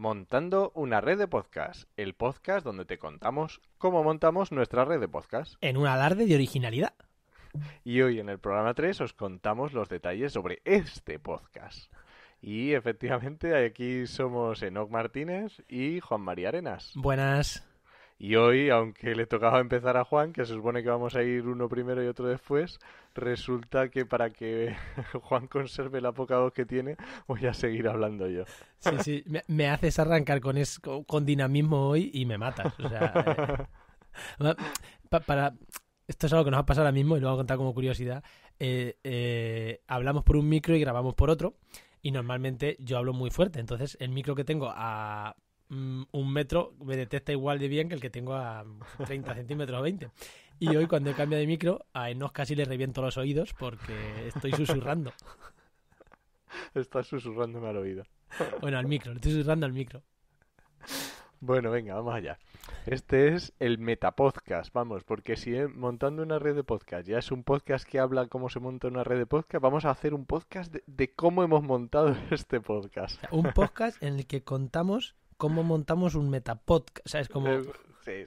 Montando una red de podcast, el podcast donde te contamos cómo montamos nuestra red de podcast. En un alarde de originalidad. Y hoy en el programa 3 os contamos los detalles sobre este podcast. Y efectivamente aquí somos Enoc Martínez y Juan María Arenas. Buenas. Y hoy, aunque le tocaba empezar a Juan, que se supone que vamos a ir uno primero y otro después, resulta que para que Juan conserve la poca voz que tiene, voy a seguir hablando yo. Sí, sí, me, haces arrancar con, con, dinamismo hoy y me matas. O sea, eh. para, esto es algo que nos ha pasado ahora mismo y lo voy a contar como curiosidad. Eh, eh, hablamos por un micro y grabamos por otro. Y normalmente yo hablo muy fuerte, entonces el micro que tengo a Mm, un metro me detecta igual de bien que el que tengo a 30 centímetros o 20. Y hoy cuando cambiado de micro, a Enos casi le reviento los oídos porque estoy susurrando. Estás susurrándome al oído. Bueno, al micro, le estoy susurrando al micro. Bueno, venga, vamos allá. Este es el metapodcast, vamos, porque si eh, montando una red de podcast ya es un podcast que habla cómo se monta una red de podcast, vamos a hacer un podcast de, cómo hemos montado este podcast. un podcast en el que contamos cómo montamos un metapodcast. Eh,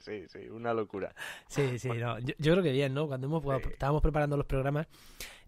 sí, sí, sí, una locura. Sí, sí, no. yo, creo que bien, ¿no? Cuando estábamos preparando los programas,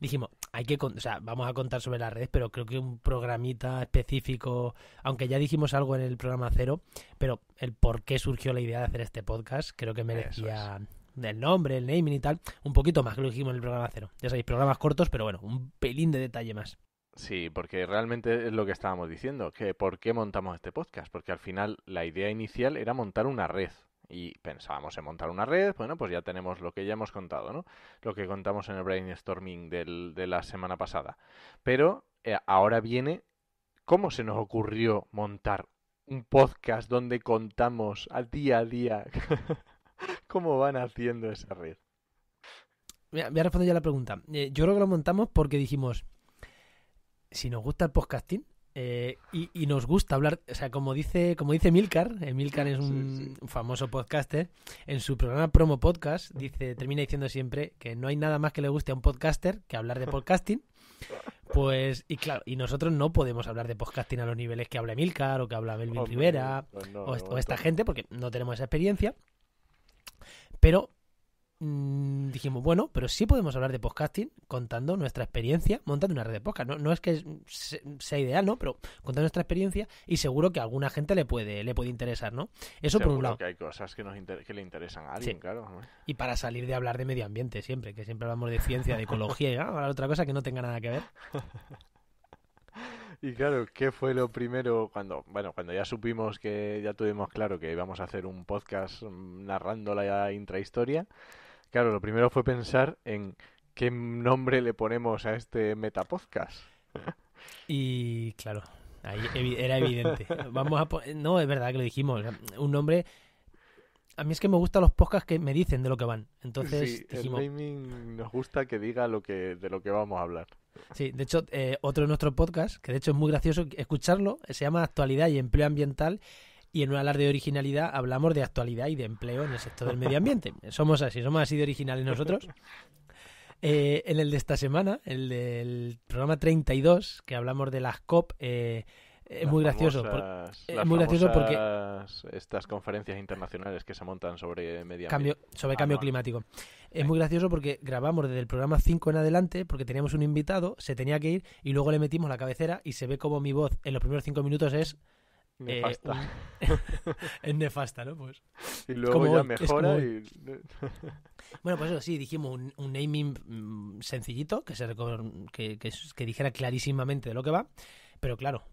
dijimos, hay que, o vamos a contar sobre las redes, pero creo que un programita específico, aunque ya dijimos algo en el programa cero, pero el por qué surgió la idea de hacer este podcast, creo que merecía del nombre, el naming y tal, un poquito más que lo dijimos en el programa cero. Ya sabéis, programas cortos, pero bueno, un pelín de detalle más. Sí, porque realmente es lo que estábamos diciendo, que por qué montamos este podcast, porque al final la idea inicial era montar una red y pensábamos en montar una red, bueno, pues ya tenemos lo que ya hemos contado, ¿no? Lo que contamos en el brainstorming de la semana pasada. Pero eh, ahora viene cómo se nos ocurrió montar un podcast donde contamos al día a día cómo van haciendo esa red. Voy a responder ya la pregunta. Eh, yo creo que lo montamos porque dijimos, si nos gusta el podcasting eh, y, nos gusta hablar, o sea, como dice, como dice Milcar, eh, Milcar es un famoso podcaster, en su programa Promo Podcast dice, termina diciendo siempre que no hay nada más que le guste a un podcaster que hablar de podcasting. Pues, y claro, y nosotros no podemos hablar de podcasting a los niveles que habla Milcar o que habla Melvin Rivera pues o, esta gente, porque no tenemos esa experiencia. Pero Mm, dijimos, bueno, pero sí podemos hablar de podcasting contando nuestra experiencia montando una red de podcast. No, no es que sea ideal, ¿no? Pero contando nuestra experiencia y seguro que a alguna gente le puede, le puede interesar, ¿no? Eso por un lado. que hay cosas que, nos le interesan a alguien, claro. Y para salir de hablar de medio ambiente siempre, que siempre hablamos de ciencia, de ecología, y otra cosa que no tenga nada que ver. Y claro, ¿qué fue lo primero cuando, bueno, cuando ya supimos que ya tuvimos claro que íbamos a hacer un podcast mm, narrando la intrahistoria? Claro, lo primero fue pensar en qué nombre le ponemos a este metapodcast. Y claro, ahí era evidente. Vamos a no, es verdad que lo dijimos. Un nombre. A mí es que me gustan los podcasts que me dicen de lo que van. Entonces dijimos... el nos gusta que diga lo que de lo que vamos a hablar. Sí, de hecho, eh, otro de nuestros podcasts, que de hecho es muy gracioso escucharlo, se llama Actualidad y Empleo Ambiental y en un alarde de originalidad hablamos de actualidad y de empleo en el sector del medio ambiente. Somos así, somos así de originales nosotros. Eh, en el de esta semana, el del programa 32, que hablamos de las COP, eh, es muy gracioso. Eh, muy gracioso porque. Estas conferencias internacionales que se montan sobre medio cambio, Sobre ah, cambio climático. Es muy gracioso porque grabamos desde el programa 5 en adelante, porque teníamos un invitado, se tenía que ir y luego le metimos la cabecera y se ve como mi voz en los primeros 5 minutos es Nefasta. Eh, es nefasta, ¿no? Pues. Y luego ya mejora y. bueno, pues eso sí, dijimos un, naming mm, sencillito, que, se que, que, dijera clarísimamente de lo que va, pero claro.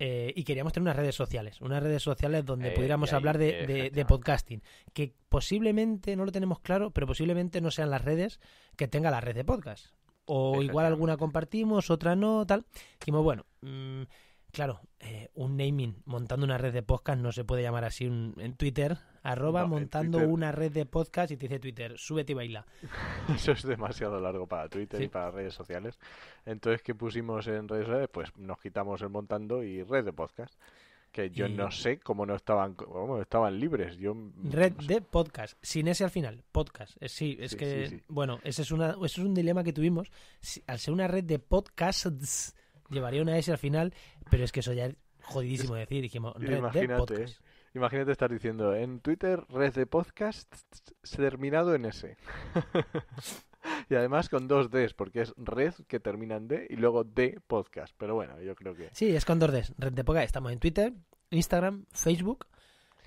Eh, y queríamos tener unas redes sociales, unas redes sociales donde eh, pudiéramos hablar de, podcasting, que posiblemente, no lo tenemos claro, pero posiblemente no sean las redes que tenga la red de podcast. O igual alguna compartimos, otra no, tal. Dijimos, bueno, mm, Claro, eh, un naming, montando una red de podcast, no se puede llamar así en Twitter, arroba montando una red de podcast y te dice Twitter, súbete y baila. Eso es demasiado largo para Twitter y para redes sociales. Entonces, ¿qué pusimos en redes sociales? Pues nos quitamos el montando y red de podcast. Que yo no sé cómo no estaban, estaban libres. Mm, red de podcast, sin ese al final, podcast. Eh, sí, es que, bueno, ese es, una, ese es un dilema que tuvimos. al ser una red de podcasts llevaría una S al final, pero es que eso ya es jodidísimo decir. Dijimos, imagínate, Imagínate estar diciendo en Twitter, red de podcast terminado en S. y además con dos Ds, porque es red que termina en D y luego D podcast. Pero bueno, yo creo que. Sí, es con dos Ds. Red de podcast. Estamos en Twitter, Instagram, Facebook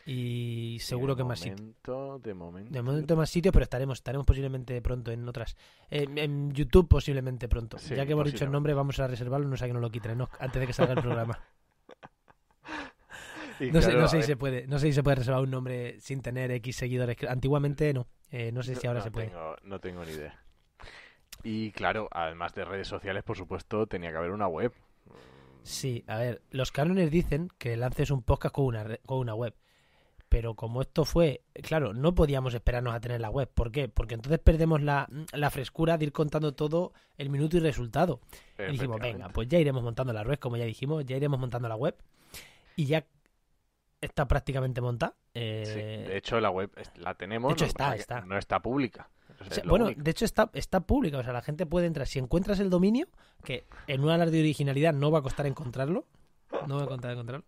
y seguro que más sitios. De momento, más sitios, pero estaremos, estaremos posiblemente pronto en otras. en YouTube posiblemente pronto. ya que hemos dicho el nombre, vamos a reservarlo, no sé que no lo quiten, antes de que salga el programa. no, sé, si eh. se puede, no sé si se puede reservar un nombre sin tener X seguidores. Antiguamente no. Eh, no sé si ahora se puede. no tengo ni idea. Y claro, además de redes sociales, por supuesto, tenía que haber una web. Sí, a ver, los cánones dicen que lances un podcast con una, con una web pero como esto fue, claro, no podíamos esperarnos a tener la web. ¿Por qué? Porque entonces perdemos la, frescura de ir contando todo el minuto y resultado. Y dijimos, venga, pues ya iremos montando la web, como ya dijimos, ya iremos montando la web. Y ya está prácticamente montada. Eh, de hecho, la web la tenemos, de hecho, está, está. no está pública. bueno, de hecho está, está pública, o sea, la gente puede entrar. Si encuentras el dominio, que en un alarde de originalidad no va a costar encontrarlo, no me de encontrarlo.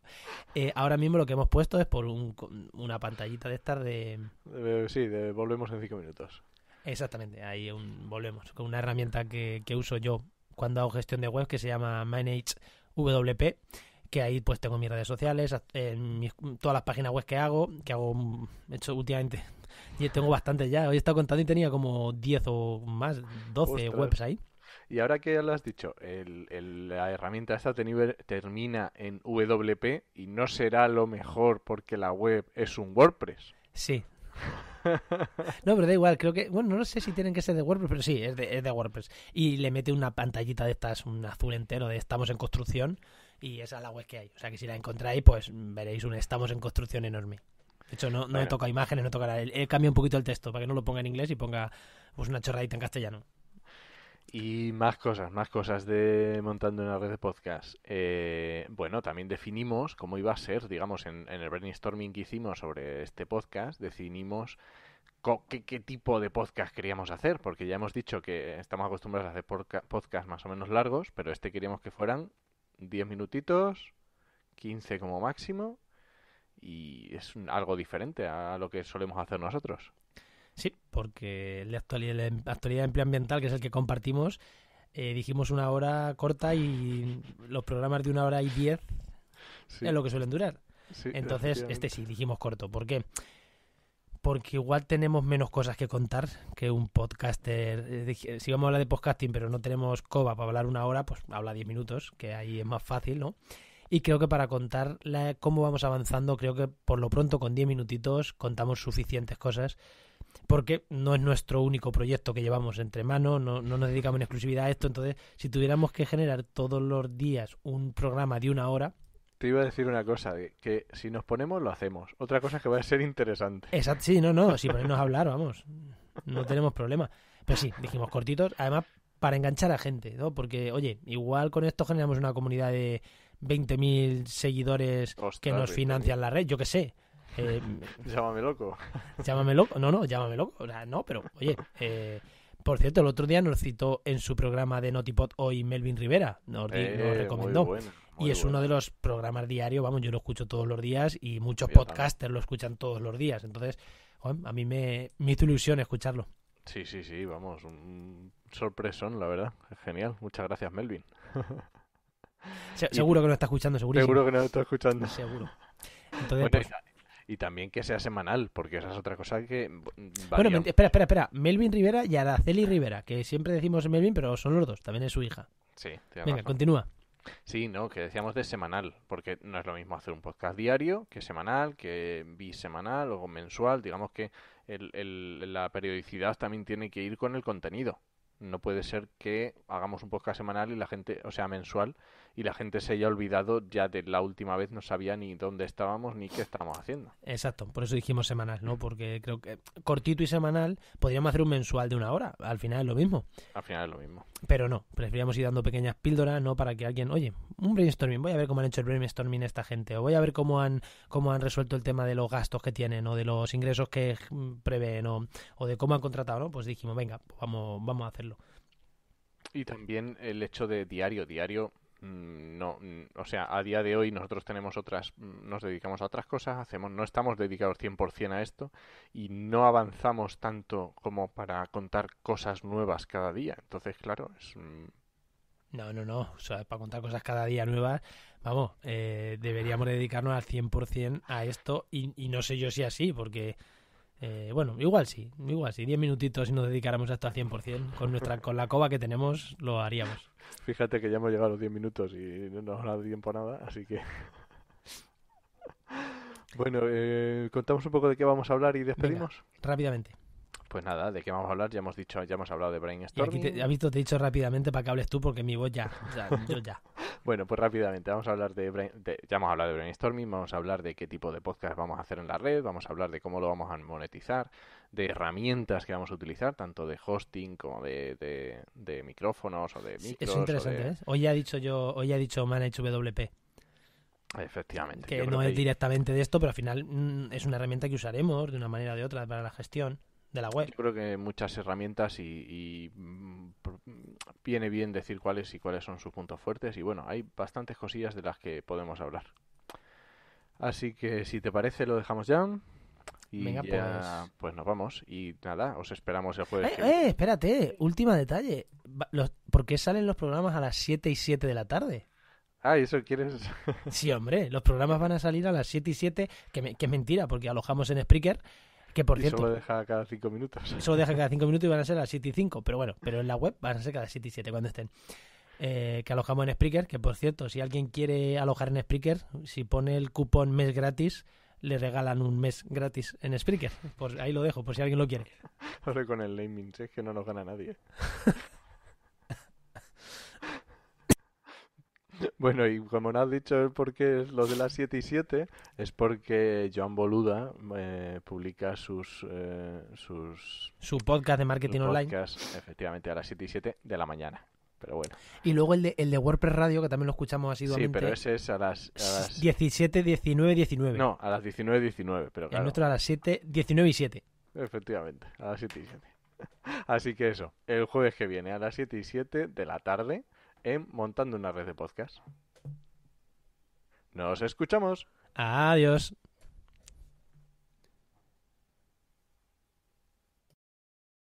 ahora mismo lo que hemos puesto es por una pantallita de estas de... Eh, sí, de volvemos en cinco minutos. Exactamente, ahí un, volvemos con una herramienta que, que uso yo cuando hago gestión de web que se llama Manage WP que ahí pues tengo mis redes sociales, eh, todas las páginas web que hago, que hago, mm, hecho últimamente, y tengo bastantes ya, hoy he estado contando y tenía como 10 o más, 12 websites webs ahí y ahora que ya lo has dicho, la herramienta esta termina en WP y no será lo mejor porque la web es un WordPress. Sí. No, pero da igual, creo que. Bueno, no sé si tienen que ser de WordPress, pero sí, es de, WordPress. Y le mete una pantallita de estas, un azul entero de estamos en construcción, y esa es la web que hay. O sea que si la encontráis, pues veréis un estamos en construcción enorme. De hecho, no, no toca he tocado imágenes, no tocará. El he cambiado un poquito el texto para que no lo ponga en inglés y ponga pues una chorradita en castellano. Y más cosas, más cosas de montando una red de podcast. Eh, bueno, también definimos cómo iba a ser, digamos, en, en el brainstorming que hicimos sobre este podcast, definimos qué, qué tipo de podcast queríamos hacer, porque ya hemos dicho que estamos acostumbrados a hacer podcasts más o menos largos, pero este queríamos que fueran 10 minutitos, 15 como máximo, y es algo diferente a lo que solemos hacer nosotros porque la em, actualidad, la actualidad ambiental, que es el que compartimos, eh, dijimos una hora corta y los programas de una hora y diez es lo que suelen durar. Entonces, este sí, dijimos corto. ¿Por qué? Porque igual tenemos menos cosas que contar que un podcaster. Eh, si vamos a hablar de podcasting, pero no tenemos coba para hablar una hora, pues habla diez minutos, que ahí es más fácil, ¿no? Y creo que para contar la, cómo vamos avanzando, creo que por lo pronto con diez minutitos contamos suficientes cosas porque no es nuestro único proyecto que llevamos entre manos, no, nos dedicamos en exclusividad a esto, entonces si tuviéramos que generar todos los días un programa de una hora... Te iba a decir una cosa, que, si nos ponemos lo hacemos. Otra cosa que va a ser interesante. Exacto, sí, no, no, si ponernos a hablar, vamos, no tenemos problema. Pero sí, dijimos cortitos, además para enganchar a gente, ¿no? Porque, oye, igual con esto generamos una comunidad de 20.000 seguidores que nos financian la red, yo qué sé. Eh, llámame loco. Llámame loco. No, no, llámame loco. no, pero oye, eh, por cierto, el otro día nos citó en su programa de Notipod hoy Melvin Rivera. Nos, eh, recomendó. y es uno de los programas diarios, vamos, yo lo escucho todos los días y muchos podcasters lo escuchan todos los días. Entonces, a mí me, me hizo ilusión escucharlo. Sí, sí, sí, vamos, un sorpresón, la verdad. Genial. Muchas gracias, Melvin. Seguro que lo está escuchando, seguro. que no está escuchando. Seguro. Entonces, pues, y también que sea semanal, porque esa es otra cosa que... Mm, bueno, espera, espera, espera. Melvin Rivera y Araceli Rivera, que siempre decimos Melvin, pero son los dos, también es su hija. Sí, Venga, continúa. Sí, no, que decíamos de semanal, porque no es lo mismo hacer un podcast diario que semanal, que bisemanal o mensual. Digamos que la periodicidad también tiene que ir con el contenido. No puede ser que hagamos un podcast semanal y la gente, o sea, mensual, y la gente se haya olvidado ya de la última vez, no sabía ni dónde estábamos ni qué estábamos haciendo. Exacto, por eso dijimos semanal, ¿no? Porque creo que cortito y semanal podríamos hacer un mensual de una hora, al final es lo mismo. Al final es lo mismo. Pero no, preferíamos ir dando pequeñas píldoras, ¿no? Para que alguien, oye, un brainstorming, voy a ver cómo han hecho el brainstorming esta gente, o voy a ver cómo han, cómo han resuelto el tema de los gastos que tienen, o de los ingresos que mm, prevén, o, de cómo han contratado, ¿no? Pues dijimos, venga, vamos, vamos a hacerlo. Y también el hecho de diario, diario Mm, no, mm, o sea, a día de hoy nosotros tenemos otras, mm, nos dedicamos a otras cosas, hacemos, no estamos dedicados 100% a esto y no avanzamos tanto como para contar cosas nuevas cada día. Entonces, claro, es... No, no, no, o sea, para contar cosas cada día nuevas, vamos, eh, deberíamos dedicarnos al 100% a esto y, y no sé yo si así, porque eh, bueno, igual sí, igual sí. Diez minutitos si nos dedicáramos esto al 100%. Con, nuestra, con la coba que tenemos lo haríamos. Fíjate que ya hemos llegado a los 10 minutos y no nos ha dado tiempo nada, así que... bueno, eh, contamos un poco de qué vamos a hablar y despedimos. rápidamente. Pues nada, ¿de qué vamos a hablar? Ya hemos dicho, ya hemos hablado de brainstorming. Y visto, te he dicho rápidamente para que hables tú porque mi voz ya, ya yo ya. Bueno, pues rápidamente, vamos a hablar de, Ya hemos hablado de brainstorming, vamos a hablar de qué tipo de podcast vamos a hacer en la red, vamos a hablar de cómo lo vamos a monetizar, de herramientas que vamos a utilizar, tanto de hosting como de, micrófonos o de micros. es interesante, ¿eh? Hoy ha dicho yo, hoy ha dicho WP. Efectivamente. Que no es directamente de esto, pero al final mm, es una herramienta que usaremos de una manera o de otra para la gestión de la web. Yo creo que muchas herramientas y, y mm, viene bien decir cuáles y cuáles son sus puntos fuertes. Y bueno, hay bastantes cosillas de las que podemos hablar. Así que si te parece lo dejamos ya. Y ya, pues. pues. nos vamos. Y nada, os esperamos el jueves. Eh, eh espérate, última detalle. Los, ¿Por qué salen los programas a las 7 y 7 de la tarde? Ah, eso quieres? sí, hombre, los programas van a salir a las 7 y 7, que, es mentira, porque alojamos en Spreaker que por cierto. Solo deja cada 5 minutos. Solo deja cada 5 minutos y van a ser las 7 y 5. Pero bueno, pero en la web van a ser cada 7 y 7 cuando estén. Eh, que alojamos en Spreaker. Que por cierto, si alguien quiere alojar en Spreaker, si pone el cupón mes gratis, le regalan un mes gratis en Spreaker. Por, ahí lo dejo, por si alguien lo quiere. Ahora con el naming, es que no nos gana nadie. Bueno, y como no has dicho por qué es lo de las 7 y 7, es porque Joan Boluda eh, publica sus, eh, sus... Su podcast de marketing online. efectivamente, a las 7 y 7 de la mañana. Pero bueno. Y luego el de, WordPress Radio, que también lo escuchamos asiduamente. Sí, pero ese es a las... 17, 19, 19. No, a las 19, 19, pero El nuestro a las 7, 19 y 7. Efectivamente, a las 7 y 7. Así que eso, el jueves que viene a las 7 y 7 de la tarde en Montando una red de podcast. Nos escuchamos. Adiós.